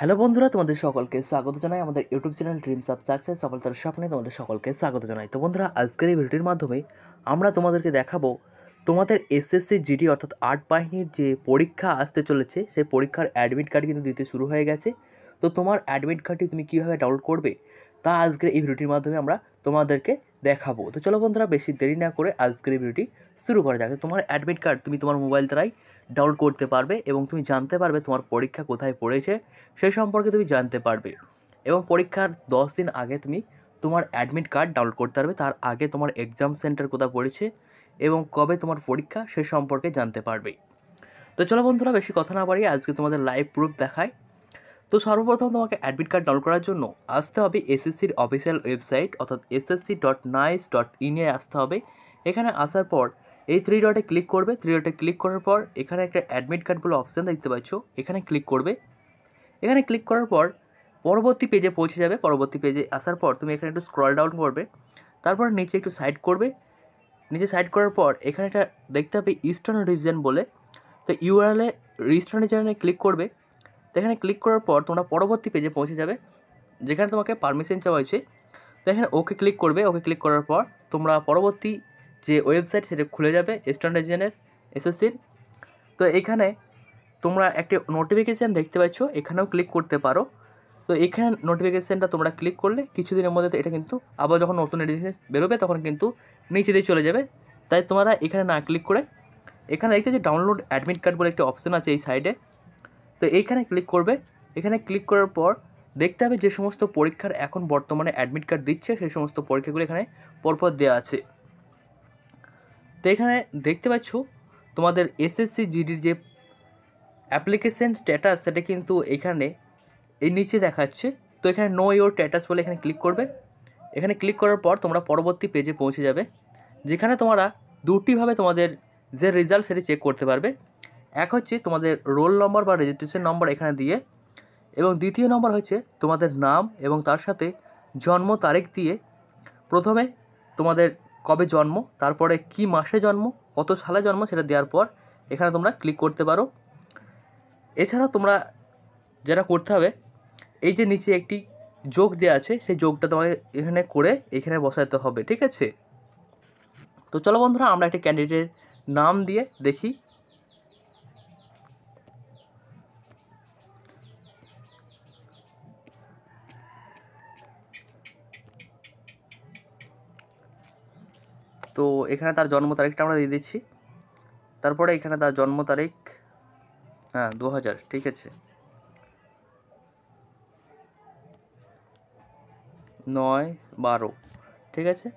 hello বন্ধুরা তোমাদের সকলকে স্বাগত জানাই আমাদের YouTube channel dreams of success সফলতার স্বপ্নে তোমাদের সকলকে স্বাগত জানাই তো বন্ধুরা আজকের এই ভিডিওটির মাধ্যমে আমরা তোমাদেরকে দেখাবো তোমাদের এসএসসি জিডি অর্থাৎ আর্ট বাহিনীর যে পরীক্ষা আসতে চলেছে সেই পরীক্ষার অ্যাডমিট কার্ড কিন্তু দিতে শুরু হয়ে গেছে তো তোমার অ্যাডমিট কার্ডটি তুমি কীভাবে ডাউনলোড করবে তা আজকের এই ভিডিওটির মাধ্যমে আমরা তোমাদেরকে দেখাবো তো চলো বন্ধুরা বেশি দেরি না করে আজকের এই ভিডিওটি শুরু করা যাক তোমার অ্যাডমিট কার্ড তুমি তোমার মোবাইল দ্বারাই ডাউনলোড করতে পারবে এবং তুমি জানতে পারবে তোমার পরীক্ষা কোথায় পড়েছে সে সম্পর্কে তুমি জানতে পারবে এবং পরীক্ষার দশ দিন আগে তুমি তোমার অ্যাডমিট কার্ড ডাউনলোড করতে পারবে তার আগে তোমার এক্সাম সেন্টার কোথায় পড়েছে এবং কবে তোমার পরীক্ষা সে সম্পর্কে জানতে পারবে তো চলো বন্ধুরা বেশি কথা না পারিয়ে আজকে তোমাদের লাইভ প্রুফ দেখায় তো সর্বপ্রথম তোমাকে অ্যাডমিট কার্ড ডাউনলোড করার জন্য আসতে হবে এসএসসির অফিসিয়াল ওয়েবসাইট অর্থাৎ এসএসসি ডট নাইস ডট ইনে আসতে হবে এখানে আসার পর এই থ্রি ডটে ক্লিক করবে থ্রি ডটে ক্লিক করার পর এখানে একটা অ্যাডমিট কার্ড বলে অপশান দেখতে পাচ্ছ এখানে ক্লিক করবে এখানে ক্লিক করার পর পরবর্তী পেজে পৌঁছে যাবে পরবর্তী পেজে আসার পর তুমি এখানে একটু স্ক্রল ডাউন করবে তারপর নিচে একটু সাইড করবে নিচে সাইড করার পর এখানে একটা দেখতে হবে ইস্টার্ন রিজন বলে তো ইউআরএলে ইস্টার্ন রিজনে ক্লিক করবে তো এখানে ক্লিক করার পর তোমরা পরবর্তী পেজে পৌঁছে যাবে যেখানে তোমাকে পারমিশন চাওয়া হয়েছে তো এখানে ওকে ক্লিক করবে ওকে ক্লিক করার পর তোমরা পরবর্তী যে ওয়েবসাইট সেটা খুলে যাবে স্ট্যান্ডার্ডাইজেশনের এসএসসির তো এখানে তোমরা একটি নোটিফিকেশান দেখতে পাচ্ছ এখানেও ক্লিক করতে পারো তো এখানে নোটিফিকেশানটা তোমরা ক্লিক করলে কিছুদিনের মধ্যে এটা কিন্তু আবার যখন নতুন এডিশন বেরোবে তখন কিন্তু নিচে দিয়ে চলে যাবে তাই তোমরা এখানে না ক্লিক করে এখানে দেখতে যে ডাউনলোড অ্যাডমিট কার্ড বলে একটি অপশান আছে এই সাইডে তো এইখানে ক্লিক করবে এখানে ক্লিক করার পর দেখতে হবে যে সমস্ত পরীক্ষার এখন বর্তমানে অ্যাডমিট কার্ড দিচ্ছে সেই সমস্ত পরীক্ষাগুলো এখানে পরপর দেওয়া আছে তো এখানে দেখতে পাচ্ছ তোমাদের এসএসসি জিডির যে অ্যাপ্লিকেশান স্ট্যাটাস সেটা কিন্তু এখানে এই নিচে দেখাচ্ছে তো এখানে নো ইয়োর স্ট্যাটাস বলে এখানে ক্লিক করবে এখানে ক্লিক করার পর তোমরা পরবর্তী পেজে পৌঁছে যাবে যেখানে তোমরা দুটিভাবে তোমাদের যে রেজাল্ট সেটি চেক করতে পারবে এক হচ্ছে তোমাদের রোল নম্বর বা রেজিস্ট্রেশন নম্বর এখানে দিয়ে এবং দ্বিতীয় নম্বর হচ্ছে তোমাদের নাম এবং তার সাথে জন্ম তারিখ দিয়ে প্রথমে তোমাদের কবে জন্ম তারপরে কি মাসে জন্ম কত সালে জন্ম সেটা দেওয়ার পর এখানে তোমরা ক্লিক করতে পারো এছাড়া তোমরা যেটা করতে হবে এই যে নিচে একটি যোগ দেওয়া আছে সেই যোগটা তোমাকে এখানে করে এখানে বসাতে হবে ঠিক আছে তো চলো বন্ধুরা আমরা একটি ক্যান্ডিডেটের নাম দিয়ে দেখি তো এখানে তার জন্ম তারিখটা আমরা দিয়ে দিচ্ছি তারপরে এখানে তার জন্ম তারিখ হ্যাঁ দু ঠিক আছে নয় বারো ঠিক আছে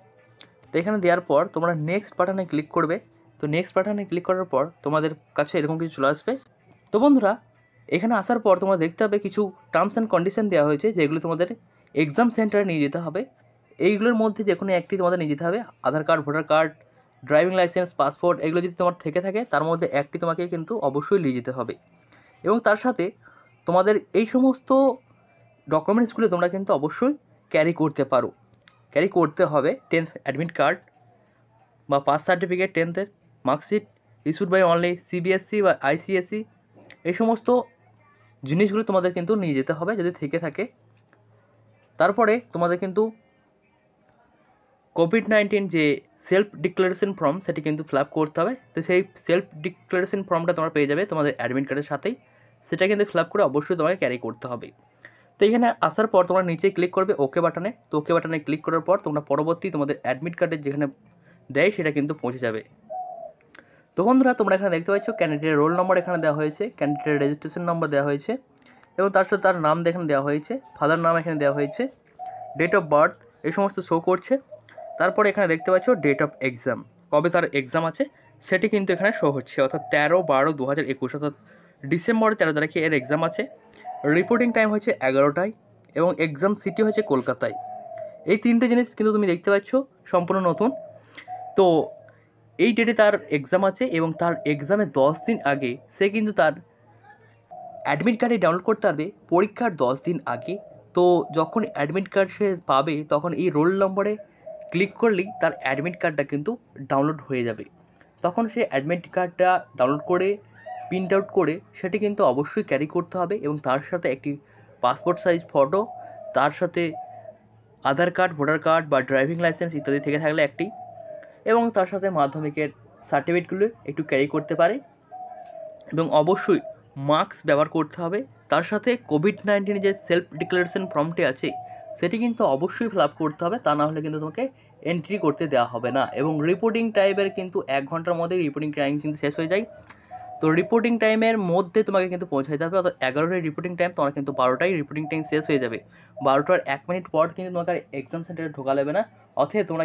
তো এখানে দেওয়ার পর তোমরা নেক্সট বাটনে ক্লিক করবে তো নেক্সট বাটনে ক্লিক করার পর তোমাদের কাছে এরকম কিছু চলে আসবে তো বন্ধুরা এখানে আসার পর তোমরা দেখতে হবে কিছু টার্মস অ্যান্ড কন্ডিশন দেওয়া হয়েছে যেগুলো তোমাদের এক্সাম সেন্টারে নিয়ে যেতে হবে এইগুলোর মধ্যে যে কোনো একটি তোমাদের নিয়ে যেতে হবে Aadhaar card voter card driving licence passport এগুলো যদি তোমার থেকে থাকে তার মধ্যে একটি তোমাকে কিন্তু অবশ্যই নিয়ে যেতে হবে এবং তার সাথে তোমাদের এই সমস্ত ডকুমেন্টসগুলো তোমরা কিন্তু অবশ্যই ক্যারি করতে পারো ক্যারি করতে হবে টেন্থ অ্যাডমিট কার্ড বা পাস সার্টিফিকেট টেন্থের marksheet issued by only CBSE বা আইসিএসসি e, এই সমস্ত জিনিসগুলো তোমাদের কিন্তু নিয়ে যেতে হবে যদি থেকে থাকে তারপরে তোমাদের কিন্তু কোভিড নাইন্টিন যে সেলফ ডিক্লারেশন ফর্ম সেটি কিন্তু ফিল করতে হবে তো সেই সেলফ ডিক্লারেশন ফর্মটা তোমরা পেয়ে যাবে তোমাদের অ্যাডমিট কার্ডের সাথেই সেটা কিন্তু ফিল করে অবশ্যই তোমাকে ক্যারি করতে হবে তো এখানে আসার পর তোমরা নিচে ক্লিক করবে ওকে বাটনে তো ওকে বাটনে ক্লিক করার পর তোমরা পরবর্তী তোমাদের অ্যাডমিট কার্ডের যেখানে দেয় সেটা কিন্তু পৌঁছে যাবে তো বন্ধুরা তোমরা এখানে দেখতে পাচ্ছ ক্যান্ডিডেটের রোল নম্বর এখানে দেওয়া হয়েছে ক্যান্ডিডেটের রেজিস্ট্রেশন নম্বর দেওয়া হয়েছে এবং তার সাথে তার নাম এখানে দেওয়া হয়েছে ফাদার নাম এখানে দেওয়া হয়েছে ডেট অফ বার্থ এই সমস্ত শো করছে তারপরে এখানে দেখতে পাচ্ছ ডেট অফ এক্সাম কবে তার এক্সাম আছে সেটি কিন্তু এখানে শো হচ্ছে অর্থাৎ তেরো বারো দু হাজার একুশ অর্থাৎ ডিসেম্বর তেরো তারিখে এর এক্সাম আছে রিপোর্টিং টাইম হয়েছে এগারোটায় এবং এক্সাম সিটি হয়েছে কলকাতায় এই তিনটে জিনিস কিন্তু তুমি দেখতে পাচ্ছ সম্পূর্ণ নতুন তো এই ডেটে তার এক্সাম আছে এবং তার এক্সামে দশ দিন আগে সে কিন্তু তার অ্যাডমিট কার্ডে ডাউনলোড করতে পারবে পরীক্ষার দশ দিন আগে তো যখন অ্যাডমিট কার্ড সে পাবে তখন এই রোল নম্বরে ক্লিক করলেই তার অ্যাডমিট কার্ডটা কিন্তু ডাউনলোড হয়ে যাবে তখন সে অ্যাডমিট কার্ডটা ডাউনলোড করে প্রিন্ট আউট করে সেটি কিন্তু অবশ্যই ক্যারি করতে হবে এবং তার সাথে একটি পাসপোর্ট সাইজ ফটো তার সাথে আধার কার্ড ভোটার কার্ড বা ড্রাইভিং লাইসেন্স ইত্যাদি থেকে থাকলে একটি এবং তার সাথে মাধ্যমিকের সার্টিফিকেটগুলো একটু ক্যারি করতে পারে এবং অবশ্যই মাস্ক ব্যবহার করতে হবে তার সাথে কোভিড নাইন্টিনের যে সেলফ ডিক্লারেশন ফর্মটি আছে সেটি কিন্তু অবশ্যই ফিল করতে হবে তা না হলে কিন্তু তোমাকে এন্ট্রি করতে দেওয়া হবে না এবং রিপোর্টিং টাইমের কিন্তু এক ঘন্টার মধ্যে রিপোর্টিং টাইম কিন্তু শেষ হয়ে যায় তো রিপোর্টিং টাইমের মধ্যে তোমাকে কিন্তু পৌঁছাতে হবে অর্থাৎ এগারোটায় রিপোর্টিং টাইম তোমার কিন্তু বারোটায় রিপোর্টিং টাইম শেষ হয়ে যাবে বারোটার এক মিনিট পর কিন্তু তোমাকে এক্সাম সেন্টারে ঢোকা লেবে না অথে তোমরা